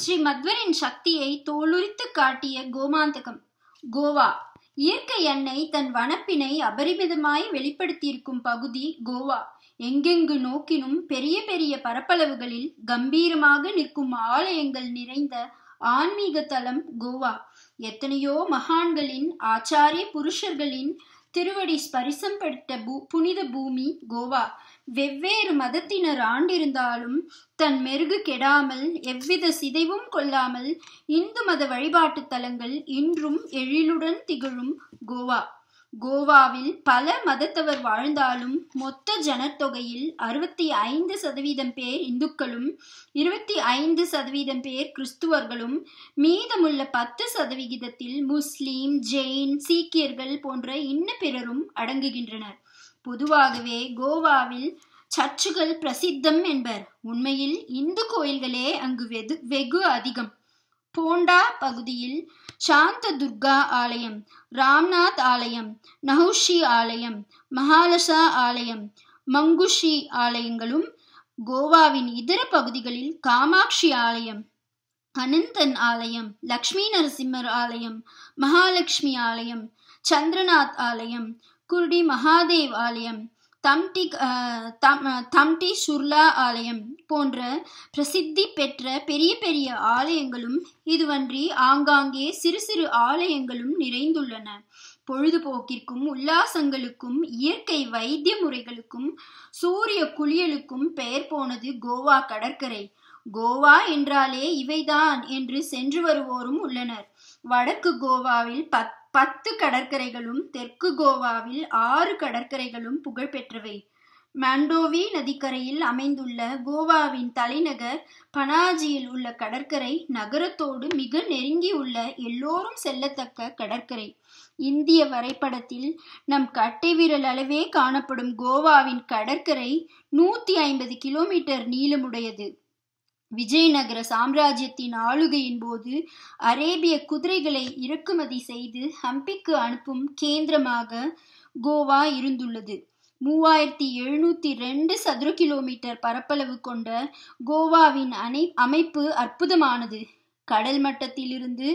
ஸ்ரீ மத்வரின் சக்தியை தோலுரித்து காட்டிய கோமாந்தகம் கோவா இயற்கை எண்ணெய் தன் வனப்பினை அபரிமிதமாய் வெளிப்படுத்தியிருக்கும் பகுதி கோவா எங்கெங்கு நோக்கினும் பெரிய பெரிய பரப்பளவுகளில் கம்பீரமாக நிற்கும் ஆலயங்கள் நிறைந்த ஆன்மீக தலம் கோவா எத்தனையோ மகான்களின் ஆச்சாரிய புருஷர்களின் திருவடி ஸ்பரிசம் பட்ட பூ புனித பூமி கோவா வெவ்வேறு மதத்தினர் ஆண்டிருந்தாலும் தன் மெருகு கெடாமல் எவ்வித சிதைவும் கொள்ளாமல் இந்து மத வழிபாட்டு தலங்கள் இன்றும் எழிலுடன் திகழும் கோவா கோவாவில் பல மதத்தவர் வாழ்ந்தாலும் மொத்த ஜனத்தொகையில் அறுபத்தி ஐந்து சதவீதம் பேர் இந்துக்களும் இருபத்தி ஐந்து சதவீதம் பேர் கிறிஸ்துவர்களும் மீதமுள்ள பத்து சதவிகிதத்தில் முஸ்லீம் ஜெயின் சீக்கியர்கள் போன்ற இன்ன பிறரும் அடங்குகின்றனர் பொதுவாகவே கோவாவில் சர்ச்சுகள் பிரசித்தம் என்பர் உண்மையில் இந்து கோயில்களே அங்கு வெது வெகு அதிகம் போண்டா பகுதியில் சாந்த துர்கா ஆலயம் ராம்நாத் ஆலயம் நஹுஷி ஆலயம் மகாலசா ஆலயம் மங்குஷி ஆலயங்களும் கோவாவின் இதர பகுதிகளில் காமாட்சி ஆலயம் அனந்தன் ஆலயம் லக்ஷ்மி நரசிம்மர் ஆலயம் மகாலட்சுமி ஆலயம் சந்திரநாத் ஆலயம் குருடி மகாதேவ் ஆலயம் தம்டி தம்டி சுர்லா ஆலயம் போன்ற பிரசித்தி பெற்ற பெரிய பெரிய ஆலயங்களும் இதுவன்றி ஆங்காங்கே சிறு சிறு ஆலயங்களும் நிறைந்துள்ளன பொழுதுபோக்கிற்கும் உல்லாசங்களுக்கும் இயற்கை வைத்திய முறைகளுக்கும் சூரிய குளியலுக்கும் பெயர் போனது கோவா கடற்கரை கோவா என்றாலே இவைதான் என்று சென்று வருவோரும் உள்ளனர் வடக்கு கோவாவில் பத்து பத்து கடற்கரைகளும் தெற்கு கோவாவில் ஆறு கடற்கரைகளும் புகழ்பெற்றவை மாண்டோவி நதிக்கரையில் அமைந்துள்ள கோவாவின் தலைநகர் பனாஜியில் உள்ள கடற்கரை நகரத்தோடு மிக நெருங்கி உள்ள எல்லோரும் செல்லத்தக்க கடற்கரை இந்திய வரைபடத்தில் நம் கட்டை விரல் அளவே காணப்படும் கோவாவின் கடற்கரை நூற்றி ஐம்பது கிலோமீட்டர் நீளமுடையது விஜயநகர சாம்ராஜ்யத்தின் ஆளுகையின் போது அரேபிய குதிரைகளை இறக்குமதி செய்து ஹம்பிக்கு அனுப்பும் கேந்திரமாக கோவா இருந்துள்ளது மூவாயிரத்தி எழுநூத்தி ரெண்டு சதுர கிலோமீட்டர் பரப்பளவு கொண்ட கோவாவின் அணை அமைப்பு அற்புதமானது கடல் மட்டத்திலிருந்து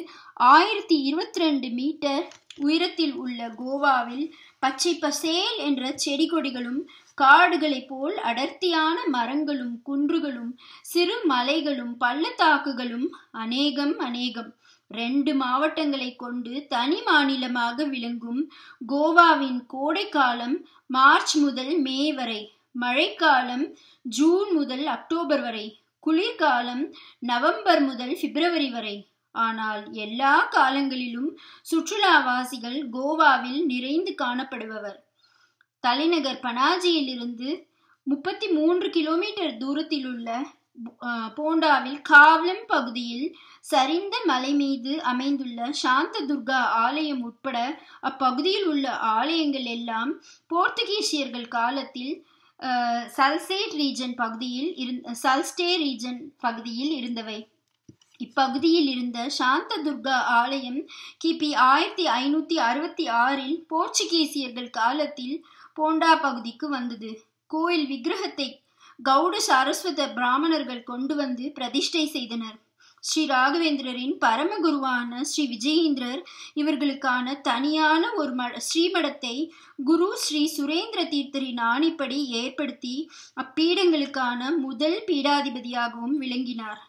ஆயிரத்தி இருபத்தி ரெண்டு மீட்டர் உயரத்தில் உள்ள கோவாவில் பச்சை பசேல் என்ற செடி கொடிகளும் காடுகளைப் போல் அடர்த்தியான மரங்களும் குன்றுகளும் சிறு மலைகளும் பள்ளத்தாக்குகளும் அநேகம் அநேகம் ரெண்டு மாவட்டங்களை கொண்டு தனி மாநிலமாக விளங்கும் கோவாவின் கோடைக்காலம் மார்ச் முதல் மே வரை மழைக்காலம் ஜூன் முதல் அக்டோபர் வரை குளிர்காலம் நவம்பர் முதல் பிப்ரவரி வரை ஆனால் எல்லா காலங்களிலும் சுற்றுலாவாசிகள் கோவாவில் நிறைந்து காணப்படுபவர் தலைநகர் பனாஜியில் இருந்து முப்பத்தி மூன்று கிலோமீட்டர் தூரத்தில் உள்ள போண்டாவில் காவ்லம் பகுதியில் சரிந்த மலை மீது அமைந்துள்ள சாந்த துர்கா ஆலயம் உட்பட அப்பகுதியில் உள்ள ஆலயங்கள் எல்லாம் போர்த்துகீசியர்கள் காலத்தில் சல்சேட் ரீஜன் பகுதியில் இருந்த சல்ஸ்டே ரீஜன் பகுதியில் இருந்தவை இப்பகுதியில் இருந்த சாந்த துர்கா ஆலயம் கிபி ஆயிரத்தி ஐநூத்தி அறுபத்தி ஆறில் போர்ச்சுகீசியர்கள் காலத்தில் போண்டா பகுதிக்கு வந்தது கோயில் விக்கிரகத்தை கவுட சாரஸ்வத பிராமணர்கள் கொண்டு வந்து பிரதிஷ்டை செய்தனர் ஸ்ரீ ராகவேந்திரரின் பரமகுருவான ஸ்ரீ விஜயேந்திரர் இவர்களுக்கான தனியான ஒரு ம ஸ்ரீமடத்தை குரு ஸ்ரீ சுரேந்திர தீர்த்தரின் ஆணைப்படி ஏற்படுத்தி அப்பீடங்களுக்கான முதல் பீடாதிபதியாகவும் விளங்கினார்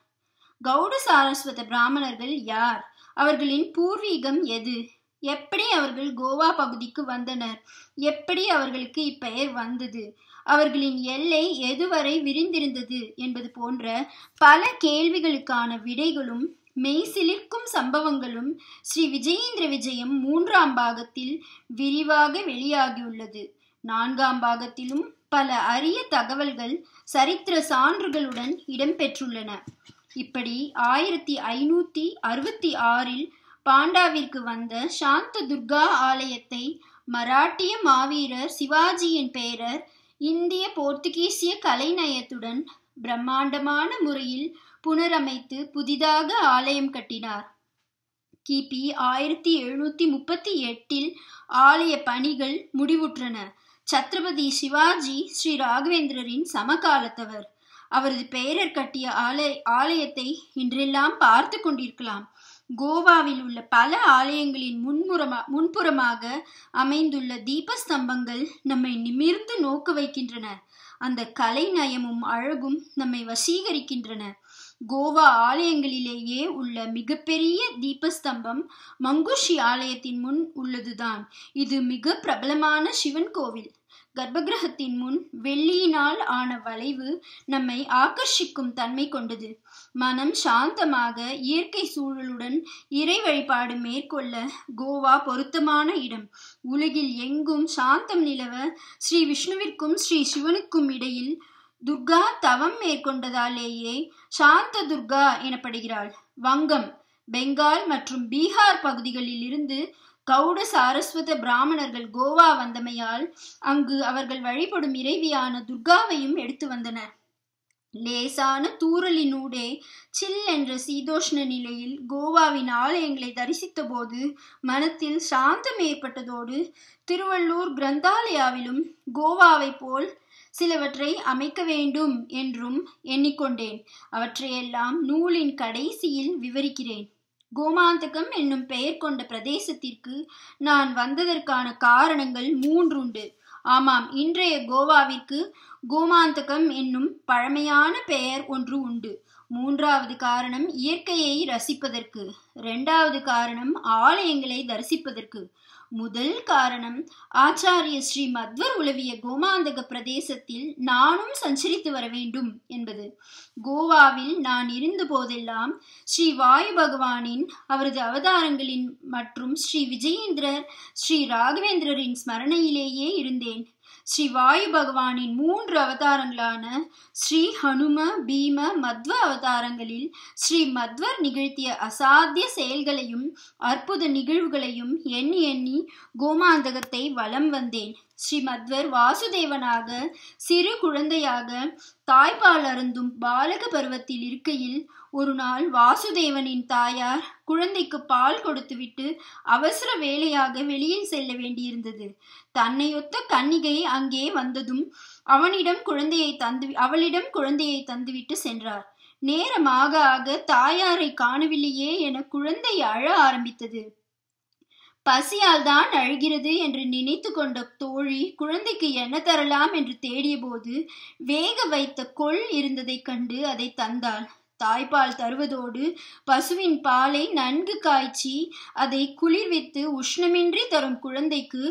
கௌட சாரஸ்வத பிராமணர்கள் யார் அவர்களின் பூர்வீகம் எது எப்படி அவர்கள் கோவா பகுதிக்கு வந்தனர் எப்படி அவர்களுக்கு இப்பெயர் வந்தது அவர்களின் எல்லை எதுவரை விரிந்திருந்தது என்பது போன்ற பல கேள்விகளுக்கான விடைகளும் மெய்சிலிர்க்கும் சம்பவங்களும் ஸ்ரீ விஜயேந்திர விஜயம் மூன்றாம் பாகத்தில் விரிவாக வெளியாகியுள்ளது நான்காம் பாகத்திலும் பல அரிய தகவல்கள் சரித்திர சான்றுகளுடன் இடம்பெற்றுள்ளன இப்படி ஆயிரத்தி ஐநூத்தி அறுபத்தி ஆறில் பாண்டாவிற்கு வந்த சாந்த துர்கா ஆலயத்தை மராட்டிய மாவீரர் சிவாஜியின் பேரர் இந்திய போர்த்துகீசிய கலைநயத்துடன் பிரம்மாண்டமான முறையில் புனரமைத்து புதிதாக ஆலயம் கட்டினார் கிபி ஆயிரத்தி எழுநூத்தி முப்பத்தி எட்டில் ஆலய பணிகள் முடிவுற்றன சத்ரபதி சிவாஜி ஸ்ரீ ராகவேந்திரரின் சமகாலத்தவர் அவரது பெயரர் கட்டிய ஆலய ஆலயத்தை இன்றெல்லாம் பார்த்து கொண்டிருக்கலாம் கோவாவில் உள்ள பல ஆலயங்களின் முன்முறமா முன்புறமாக அமைந்துள்ள தீபஸ்தம்பங்கள் நம்மை நிமிர்ந்து நோக்க வைக்கின்றன அந்த கலை நயமும் அழகும் நம்மை வசீகரிக்கின்றன கோவா ஆலயங்களிலேயே உள்ள மிகப்பெரிய தீபஸ்தம்பம் மங்குஷி ஆலயத்தின் முன் உள்ளதுதான் இது மிக பிரபலமான சிவன் கோவில் கர்ப்பகிரகத்தின் முன் வெள்ளியினால் ஆன வளைவு நம்மை ஆக்கர்ஷிக்கும் தன்மை கொண்டது மனம் சாந்தமாக இயற்கை சூழலுடன் இறை வழிபாடு மேற்கொள்ள கோவா பொருத்தமான இடம் உலகில் எங்கும் சாந்தம் நிலவ ஸ்ரீ விஷ்ணுவிற்கும் ஸ்ரீ சிவனுக்கும் இடையில் துர்கா தவம் மேற்கொண்டதாலேயே சாந்த துர்கா எனப்படுகிறாள் வங்கம் பெங்கால் மற்றும் பீகார் பகுதிகளில் இருந்து கௌட சாரஸ்வத பிராமணர்கள் கோவா வந்தமையால் அங்கு அவர்கள் வழிபடும் இறைவியான துர்காவையும் எடுத்து வந்தனர் லேசான தூரலினூடே சில் என்ற சீதோஷ்ண நிலையில் கோவாவின் ஆலயங்களை தரிசித்த போது மனத்தில் சாந்தம் ஏற்பட்டதோடு திருவள்ளூர் கிரந்தாலயாவிலும் கோவாவை போல் சிலவற்றை அமைக்க வேண்டும் என்றும் எண்ணிக்கொண்டேன் அவற்றையெல்லாம் நூலின் கடைசியில் விவரிக்கிறேன் கோமாந்தகம் என்னும் பெயர் கொண்ட பிரதேசத்திற்கு நான் வந்ததற்கான காரணங்கள் மூன்றுண்டு ஆமாம் இன்றைய கோவாவிற்கு கோமாந்தகம் என்னும் பழமையான பெயர் ஒன்று உண்டு மூன்றாவது காரணம் இயற்கையை ரசிப்பதற்கு இரண்டாவது காரணம் ஆலயங்களை தரிசிப்பதற்கு முதல் காரணம் ஆச்சாரிய ஸ்ரீ மத்வர் உலவிய கோமாந்தக பிரதேசத்தில் நானும் சஞ்சரித்து வர வேண்டும் என்பது கோவாவில் நான் இருந்த போதெல்லாம் ஸ்ரீ வாயு பகவானின் அவரது அவதாரங்களின் மற்றும் ஸ்ரீ விஜயேந்திரர் ஸ்ரீ ராகவேந்திரரின் ஸ்மரணையிலேயே இருந்தேன் ஸ்ரீ வாயு பகவானின் மூன்று அவதாரங்களான ஸ்ரீ ஹனும பீம மத்வ அவதாரங்களில் ஸ்ரீ மத்வர் நிகழ்த்திய அசாத்திய செயல்களையும் அற்புத நிகழ்வுகளையும் எண்ணி எண்ணி கோமாந்தகத்தை வலம் வந்தேன் ஸ்ரீமத்வர் வாசுதேவனாக சிறு குழந்தையாக தாய்ப்பால் அருந்தும் பாலக பருவத்தில் இருக்கையில் ஒரு நாள் வாசுதேவனின் தாயார் குழந்தைக்கு பால் கொடுத்துவிட்டு அவசர வேலையாக வெளியில் செல்ல வேண்டியிருந்தது தன்னையொத்த கன்னிகை அங்கே வந்ததும் அவனிடம் குழந்தையை தந்து அவளிடம் குழந்தையை தந்துவிட்டு சென்றார் நேரமாக ஆக தாயாரை காணவில்லையே என குழந்தை அழ ஆரம்பித்தது பசியால் தான் அழுகிறது என்று நினைத்து கொண்ட தோழி குழந்தைக்கு என்ன தரலாம் என்று தேடியபோது வேக வைத்த கொள் இருந்ததைக் கண்டு அதை தந்தாள் தாய்ப்பால் தருவதோடு பசுவின் பாலை நன்கு காய்ச்சி அதை குளிர்வித்து உஷ்ணமின்றி தரும் குழந்தைக்கு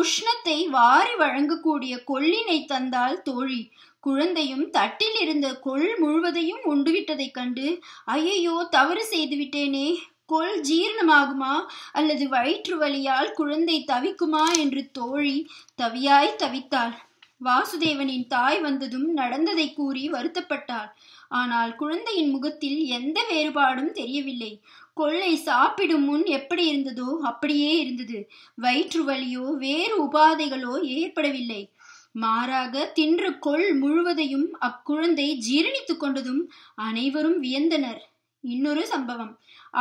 உஷ்ணத்தை வாரி வழங்கக்கூடிய கொள்ளினை தந்தால் தோழி குழந்தையும் தட்டில் இருந்த கொள் முழுவதையும் உண்டுவிட்டதைக் கண்டு ஐயையோ தவறு செய்துவிட்டேனே கொள் ஜீரணமாகுமா அல்லது வயிற்று வலியால் குழந்தை தவிக்குமா என்று தோழி தவியாய் தவித்தாள் வாசுதேவனின் தாய் வந்ததும் நடந்ததை கூறி வருத்தப்பட்டாள் ஆனால் குழந்தையின் முகத்தில் எந்த வேறுபாடும் தெரியவில்லை கொள்ளை சாப்பிடும் முன் எப்படி இருந்ததோ அப்படியே இருந்தது வயிற்று வலியோ வேறு உபாதைகளோ ஏற்படவில்லை மாறாக தின்ற கொள் முழுவதையும் அக்குழந்தை ஜீரணித்து கொண்டதும் அனைவரும் வியந்தனர் இன்னொரு சம்பவம்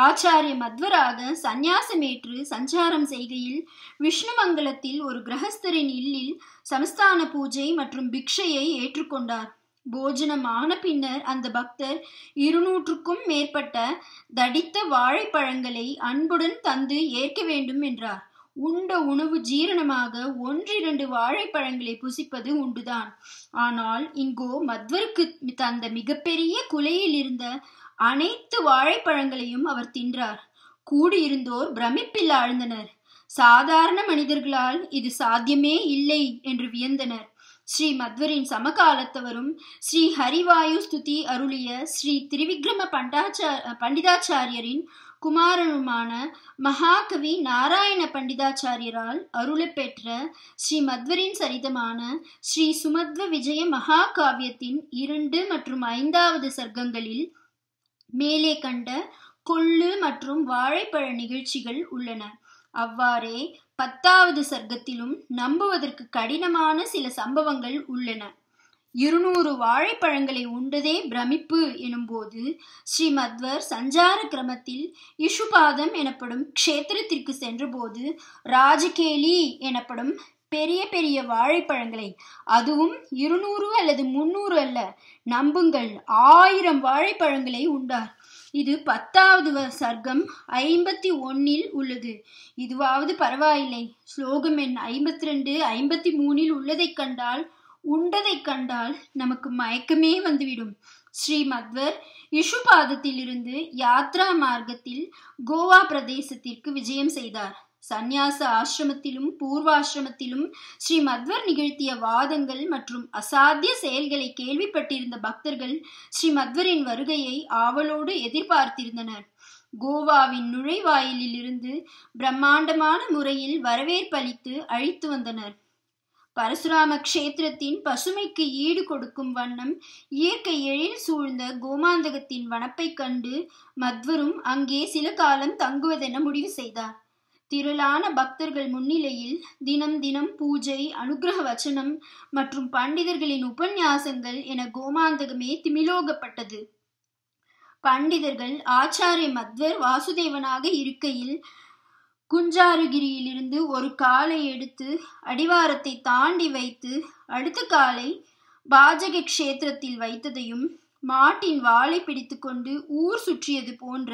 ஆச்சாரிய மத்வராக சந்நியாசமேற்று சஞ்சாரம் செய்கையில் விஷ்ணுமங்கலத்தில் ஒரு கிரகஸ்தரின் இல்லில் சமஸ்தான பூஜை மற்றும் பிக்ஷையை ஏற்றுக்கொண்டார் போஜனம் ஆன பின்னர் அந்த பக்தர் இருநூற்றுக்கும் மேற்பட்ட தடித்த வாழைப்பழங்களை அன்புடன் தந்து ஏற்க வேண்டும் என்றார் உண்ட உணவு ஜீரணமாக ஒன்றிரண்டு வாழைப்பழங்களை புசிப்பது உண்டுதான் ஆனால் இங்கோ மத்வருக்கு தந்த மிகப்பெரிய குலையில் இருந்த அனைத்து வாழைப்பழங்களையும் அவர் தின்றார் கூடியிருந்தோர் பிரமிப்பில் ஆழ்ந்தனர் சாதாரண மனிதர்களால் இது சாத்தியமே இல்லை என்று வியந்தனர் ஸ்ரீ மத்வரின் சமகாலத்தவரும் ஸ்ரீ ஹரிவாயு ஸ்துதி அருளிய ஸ்ரீ திரிவிக்ரம பண்டாச்சார் பண்டிதாச்சாரியரின் குமாரனுமான மகாகவி நாராயண பண்டிதாச்சாரியரால் அருளை பெற்ற ஸ்ரீ மத்வரின் சரிதமான ஸ்ரீ சுமத்வ விஜய மகாகாவியத்தின் இரண்டு மற்றும் ஐந்தாவது சர்க்கங்களில் மேலே கண்ட கொள்ளு மற்றும் வாழைப்பழ நிகழ்ச்சிகள் உள்ளன அவ்வாறே பத்தாவது சர்க்கத்திலும் நம்புவதற்கு கடினமான சில சம்பவங்கள் உள்ளன இருநூறு வாழைப்பழங்களை உண்டதே பிரமிப்பு எனும்போது ஸ்ரீமத்வர் சஞ்சார கிரமத்தில் இஷுபாதம் எனப்படும் க்ஷேத்திரத்திற்கு சென்றபோது ராஜகேலி எனப்படும் பெரிய பெரிய வாழைப்பழங்களை அதுவும் இருநூறு அல்லது முன்னூறு அல்ல நம்புங்கள் ஆயிரம் வாழைப்பழங்களை உண்டார் இது பத்தாவது சர்க்கம் ஐம்பத்தி ஒன்னில் உள்ளது இதுவாவது பரவாயில்லை ஸ்லோகம் எண் ஐம்பத்தி ரெண்டு ஐம்பத்தி மூணில் உள்ளதைக் கண்டால் உண்டதை கண்டால் நமக்கு மயக்கமே வந்துவிடும் ஸ்ரீ மத்வர் இஷுபாதத்திலிருந்து யாத்ரா மார்க்கத்தில் கோவா பிரதேசத்திற்கு விஜயம் செய்தார் சந்நியாச ஆசிரமத்திலும் பூர்வாசிரமத்திலும் ஸ்ரீ மத்வர் நிகழ்த்திய வாதங்கள் மற்றும் அசாத்திய செயல்களை கேள்விப்பட்டிருந்த பக்தர்கள் ஸ்ரீ மத்வரின் வருகையை ஆவலோடு எதிர்பார்த்திருந்தனர் கோவாவின் நுழைவாயிலில் இருந்து பிரம்மாண்டமான முறையில் வரவேற்பளித்து அழித்து வந்தனர் பரசுராம கஷேத்திரத்தின் பசுமைக்கு ஈடு கொடுக்கும் வண்ணம் இயற்கை எழில் சூழ்ந்த கோமாந்தகத்தின் வனப்பைக் கண்டு மத்வரும் அங்கே சில காலம் தங்குவதென முடிவு செய்தார் திரளான பக்தர்கள் முன்னிலையில் தினம் தினம் பூஜை அனுகிரக வச்சனம் மற்றும் பண்டிதர்களின் உபன்யாசங்கள் என கோமாந்தகமே திமிலோகப்பட்டது பண்டிதர்கள் ஆச்சாரிய மத்வர் வாசுதேவனாக இருக்கையில் குஞ்சாருகிரியிலிருந்து ஒரு காலை எடுத்து அடிவாரத்தை தாண்டி வைத்து அடுத்த காலை பாஜக கஷேத்திரத்தில் வைத்ததையும் மாட்டின் வாளை பிடித்துக்கொண்டு ஊர் சுற்றியது போன்ற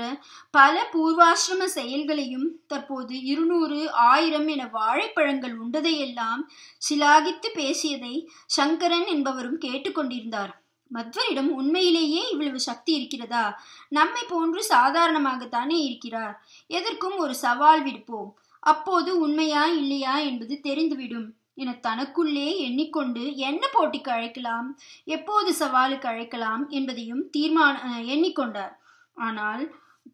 பல பூர்வாசிரம செயல்களையும் தற்போது இருநூறு ஆயிரம் என வாழைப்பழங்கள் உண்டதையெல்லாம் சிலாகித்து பேசியதை சங்கரன் என்பவரும் கேட்டுக்கொண்டிருந்தார் மத்வரிடம் உண்மையிலேயே இவ்வளவு சக்தி இருக்கிறதா நம்மை போன்று சாதாரணமாகத்தானே இருக்கிறார் எதற்கும் ஒரு சவால் விடுப்போம் அப்போது உண்மையா இல்லையா என்பது தெரிந்துவிடும் என தனக்குள்ளே எண்ணிக்கொண்டு என்ன போட்டிக்கு அழைக்கலாம் எப்போது சவாலுக்கு அழைக்கலாம் என்பதையும் தீர்மான எண்ணிக்கொண்டார் ஆனால்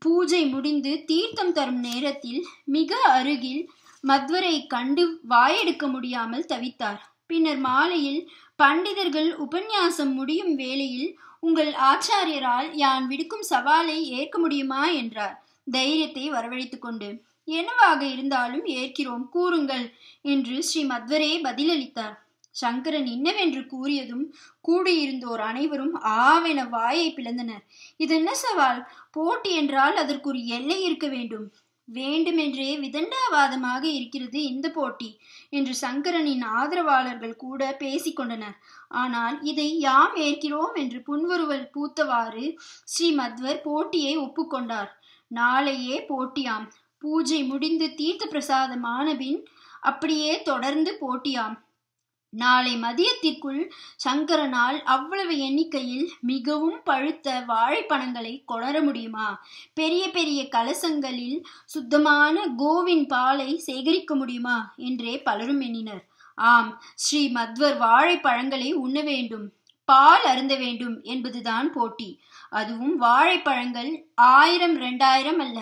பூஜை முடிந்து தீர்த்தம் தரும் நேரத்தில் மிக அருகில் மத்வரை கண்டு வாயெடுக்க முடியாமல் தவித்தார் பின்னர் மாலையில் பண்டிதர்கள் உபன்யாசம் முடியும் வேளையில் உங்கள் ஆச்சாரியரால் யான் விடுக்கும் சவாலை ஏற்க முடியுமா என்றார் தைரியத்தை வரவழைத்து கொண்டு என்னவாக இருந்தாலும் ஏற்கிறோம் கூறுங்கள் என்று ஸ்ரீ மத்வரே பதிலளித்தார் சங்கரன் இன்னவென்று கூறியதும் கூடியிருந்தோர் அனைவரும் ஆவென வாயை பிளந்தனர் என்ன சவால் போட்டி என்றால் அதற்கு ஒரு எல்லை இருக்க வேண்டும் வேண்டுமென்றே விதண்டாவாதமாக இருக்கிறது இந்த போட்டி என்று சங்கரனின் ஆதரவாளர்கள் கூட பேசிக்கொண்டனர் ஆனால் இதை யாம் ஏற்கிறோம் என்று புன்வருவல் பூத்தவாறு ஸ்ரீ மத்வர் போட்டியை ஒப்புக்கொண்டார் நாளையே போட்டியாம் பூஜை முடிந்து தீர்த்த பிரசாதமானபின் அப்படியே தொடர்ந்து போட்டியாம் நாளை மதியத்திற்குள் சங்கரனால் அவ்வளவு எண்ணிக்கையில் மிகவும் பழுத்த வாழைப்பழங்களை கொணர முடியுமா பெரிய பெரிய கலசங்களில் சுத்தமான கோவின் பாலை சேகரிக்க முடியுமா என்றே பலரும் எண்ணினர் ஆம் ஸ்ரீ மத்வர் வாழைப்பழங்களை உண்ண வேண்டும் பால் அருந்த வேண்டும் என்பதுதான் போட்டி அதுவும் வாழைப்பழங்கள் ஆயிரம் ரெண்டாயிரம் அல்ல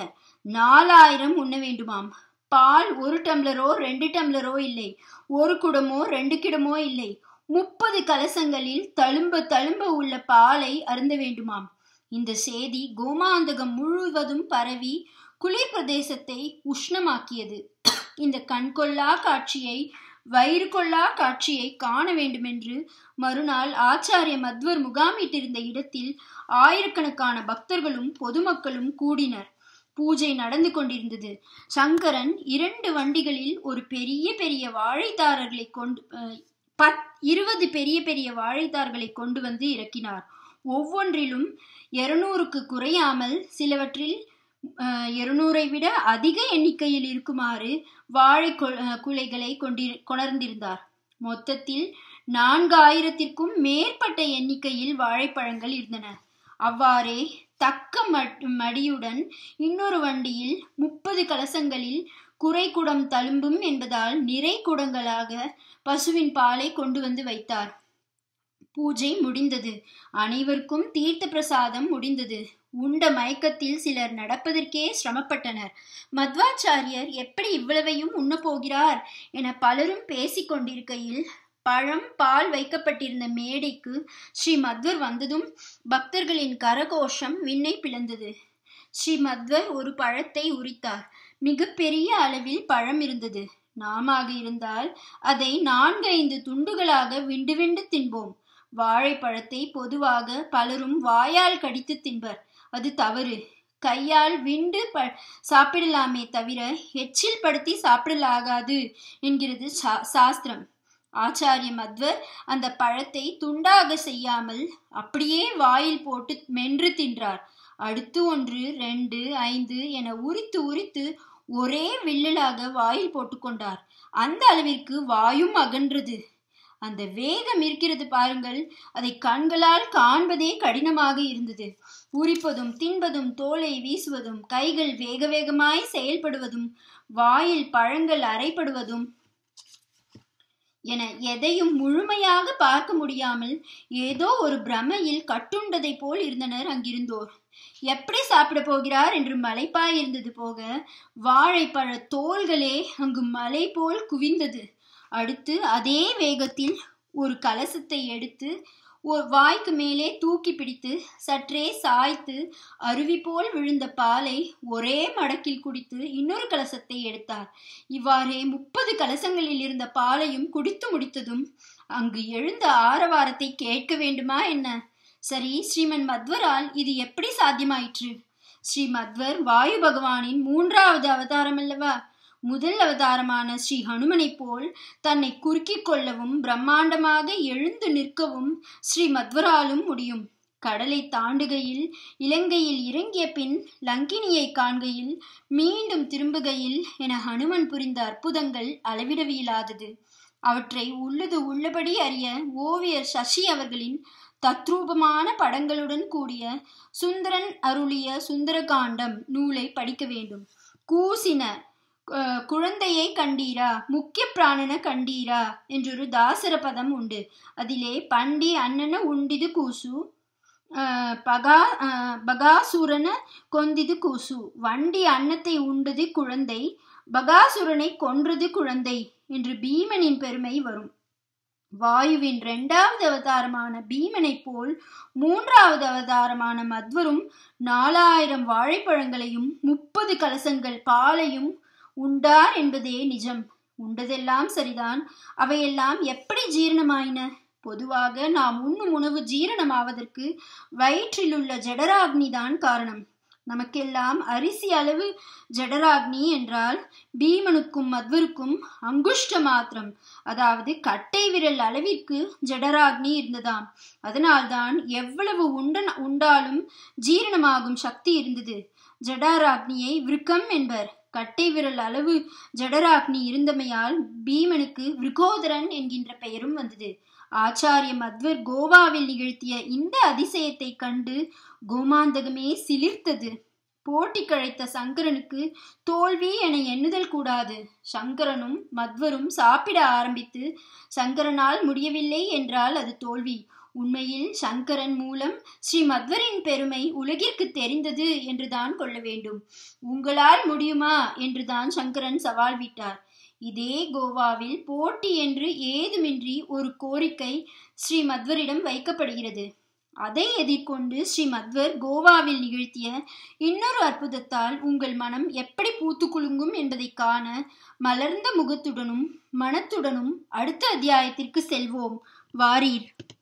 நாலாயிரம் உண்ண வேண்டுமாம் பால் ஒரு டம்ளரோ ரெண்டு டம்ளரோ இல்லை ஒரு குடமோ ரெண்டு கிடமோ இல்லை முப்பது கலசங்களில் தழும்ப தழும்ப உள்ள பாலை அருந்த வேண்டுமாம் இந்த செய்தி கோமாந்தகம் முழுவதும் பரவி குளிர் பிரதேசத்தை உஷ்ணமாக்கியது இந்த கண்கொள்ளா காட்சியை வயிறு கொள்ளா காட்சியை காண வேண்டுமென்று மறுநாள் ஆச்சாரிய மத்வர் முகாமிட்டிருந்த இடத்தில் ஆயிரக்கணக்கான பக்தர்களும் பொதுமக்களும் கூடினர் பூஜை நடந்து கொண்டிருந்தது சங்கரன் இரண்டு வண்டிகளில் ஒரு பெரிய பெரிய வாழைத்தாரர்களை கொண்டு பத் இருபது பெரிய பெரிய வாழைத்தார்களை கொண்டு வந்து இறக்கினார் ஒவ்வொன்றிலும் இருநூறுக்கு குறையாமல் சிலவற்றில் இருநூறை விட அதிக எண்ணிக்கையில் இருக்குமாறு வாழை குலைகளை கொண்டி கொணர்ந்திருந்தார் மொத்தத்தில் நான்காயிரத்திற்கும் மேற்பட்ட எண்ணிக்கையில் வாழைப்பழங்கள் இருந்தன அவ்வாறே தக்க மடியுடன் இன்னொரு வண்டியில் முப்பது கலசங்களில் குறை குடம் தழும்பும் என்பதால் நிறை குடங்களாக பசுவின் பாலை கொண்டு வந்து வைத்தார் பூஜை முடிந்தது அனைவருக்கும் தீர்த்த பிரசாதம் முடிந்தது உண்ட மயக்கத்தில் சிலர் நடப்பதற்கே சிரமப்பட்டனர் மத்வாச்சாரியர் எப்படி இவ்வளவையும் உண்ணப்போகிறார் என பலரும் பேசிக்கொண்டிருக்கையில் பழம் பால் வைக்கப்பட்டிருந்த மேடைக்கு ஸ்ரீ மத்வர் வந்ததும் பக்தர்களின் கரகோஷம் விண்ணை பிளந்தது ஸ்ரீ மத்வர் ஒரு பழத்தை உரித்தார் மிக பெரிய அளவில் பழம் இருந்தது நாம இருந்தால் அதை நான்கு ஐந்து துண்டுகளாக விண்டு விண்டு தின்போம் வாழைப்பழத்தை பொதுவாக பலரும் வாயால் கடித்து தின்பர் அது தவறு கையால் விண்டு ப சாப்பிடலாமே தவிர எச்சில் படுத்தி சாப்பிடலாகாது என்கிறது சா சாஸ்திரம் ஆச்சாரிய மத்வர் அந்த பழத்தை துண்டாக செய்யாமல் அப்படியே வாயில் போட்டு மென்று தின்றார் அடுத்து ஒன்று ரெண்டு ஐந்து என உரித்து உரித்து ஒரே வில்லலாக வாயில் போட்டுக்கொண்டார் அந்த அளவிற்கு வாயும் அகன்றது அந்த வேகம் இருக்கிறது பாருங்கள் அதை கண்களால் காண்பதே கடினமாக இருந்தது உரிப்பதும் தின்பதும் தோலை வீசுவதும் கைகள் வேக வேகமாய் செயல்படுவதும் வாயில் பழங்கள் அரைப்படுவதும் என எதையும் முழுமையாக பார்க்க முடியாமல் ஏதோ ஒரு பிரமையில் கட்டுண்டதை போல் இருந்தனர் அங்கிருந்தோர் எப்படி சாப்பிட போகிறார் என்று மலைப்பாயிருந்தது போக வாழைப்பழ தோள்களே அங்கு மலை போல் குவிந்தது அடுத்து அதே வேகத்தில் ஒரு கலசத்தை எடுத்து ஓர் வாய்க்கு மேலே தூக்கி பிடித்து சற்றே சாய்த்து அருவி போல் விழுந்த பாலை ஒரே மடக்கில் குடித்து இன்னொரு கலசத்தை எடுத்தார் இவ்வாறே முப்பது கலசங்களில் இருந்த பாலையும் குடித்து முடித்ததும் அங்கு எழுந்த ஆரவாரத்தை கேட்க வேண்டுமா என்ன சரி ஸ்ரீமன் மத்வரால் இது எப்படி சாத்தியமாயிற்று ஸ்ரீ மத்வர் வாயு பகவானின் மூன்றாவது அவதாரம் அல்லவா முதல் அவதாரமான ஸ்ரீ ஹனுமனைப் போல் தன்னை குறுக்கிக் கொள்ளவும் பிரம்மாண்டமாக எழுந்து நிற்கவும் ஸ்ரீ மத்வராலும் முடியும் கடலை தாண்டுகையில் இலங்கையில் இறங்கிய பின் லங்கினியை காண்கையில் மீண்டும் திரும்புகையில் என ஹனுமன் புரிந்த அற்புதங்கள் அளவிடவியலாதது அவற்றை உள்ளது உள்ளபடி அறிய ஓவியர் சசி அவர்களின் தத்ரூபமான படங்களுடன் கூடிய சுந்தரன் அருளிய சுந்தரகாண்டம் நூலை படிக்க வேண்டும் கூசின குழந்தையை கண்டீரா முக்கிய பிராணன கண்டீரா என்றொரு தாசர பதம் உண்டு அதிலே பண்டி அண்ணன உண்டிது கூசு பகா பகாசுரன கொந்திது கூசு வண்டி அன்னத்தை உண்டது குழந்தை பகாசுரனை கொன்றது குழந்தை என்று பீமனின் பெருமை வரும் வாயுவின் இரண்டாவது அவதாரமான பீமனைப் போல் மூன்றாவது அவதாரமான மத்வரும் நாலாயிரம் வாழைப்பழங்களையும் முப்பது கலசங்கள் பாலையும் உண்டார் என்பதே நிஜம் உண்டதெல்லாம் சரிதான் அவையெல்லாம் எப்படி ஜீரணமாயின பொதுவாக நாம் உண்ணும் உணவு ஜீரணமாவதற்கு வயிற்றிலுள்ள ஜடராக்னி தான் காரணம் நமக்கெல்லாம் அரிசி அளவு ஜடராக்னி என்றால் பீமனுக்கும் மத்வருக்கும் அங்குஷ்ட மாத்திரம் அதாவது கட்டை விரல் அளவிற்கு ஜடராக்னி இருந்ததாம் அதனால்தான் எவ்வளவு உண்ட உண்டாலும் ஜீரணமாகும் சக்தி இருந்தது ஜடாராக்னியை விருக்கம் என்பர் கட்டை விரல் அளவு ஜடராக்னி இருந்தமையால் பீமனுக்கு விருகோதரன் என்கின்ற பெயரும் வந்தது ஆச்சாரிய மத்வர் கோவாவில் நிகழ்த்திய இந்த அதிசயத்தை கண்டு கோமாந்தகமே சிலிர்த்தது போட்டி கழைத்த சங்கரனுக்கு தோல்வி என எண்ணுதல் கூடாது சங்கரனும் மத்வரும் சாப்பிட ஆரம்பித்து சங்கரனால் முடியவில்லை என்றால் அது தோல்வி உண்மையில் சங்கரன் மூலம் ஸ்ரீ மத்வரின் பெருமை உலகிற்கு தெரிந்தது என்றுதான் கொள்ள வேண்டும் உங்களால் முடியுமா என்றுதான் சங்கரன் சவால் விட்டார் இதே கோவாவில் போட்டி என்று ஏதுமின்றி ஒரு கோரிக்கை ஸ்ரீ மத்வரிடம் வைக்கப்படுகிறது அதை எதிர்கொண்டு ஸ்ரீ மத்வர் கோவாவில் நிகழ்த்திய இன்னொரு அற்புதத்தால் உங்கள் மனம் எப்படி பூத்து குலுங்கும் என்பதை காண மலர்ந்த முகத்துடனும் மனத்துடனும் அடுத்த அத்தியாயத்திற்கு செல்வோம் வாரீர்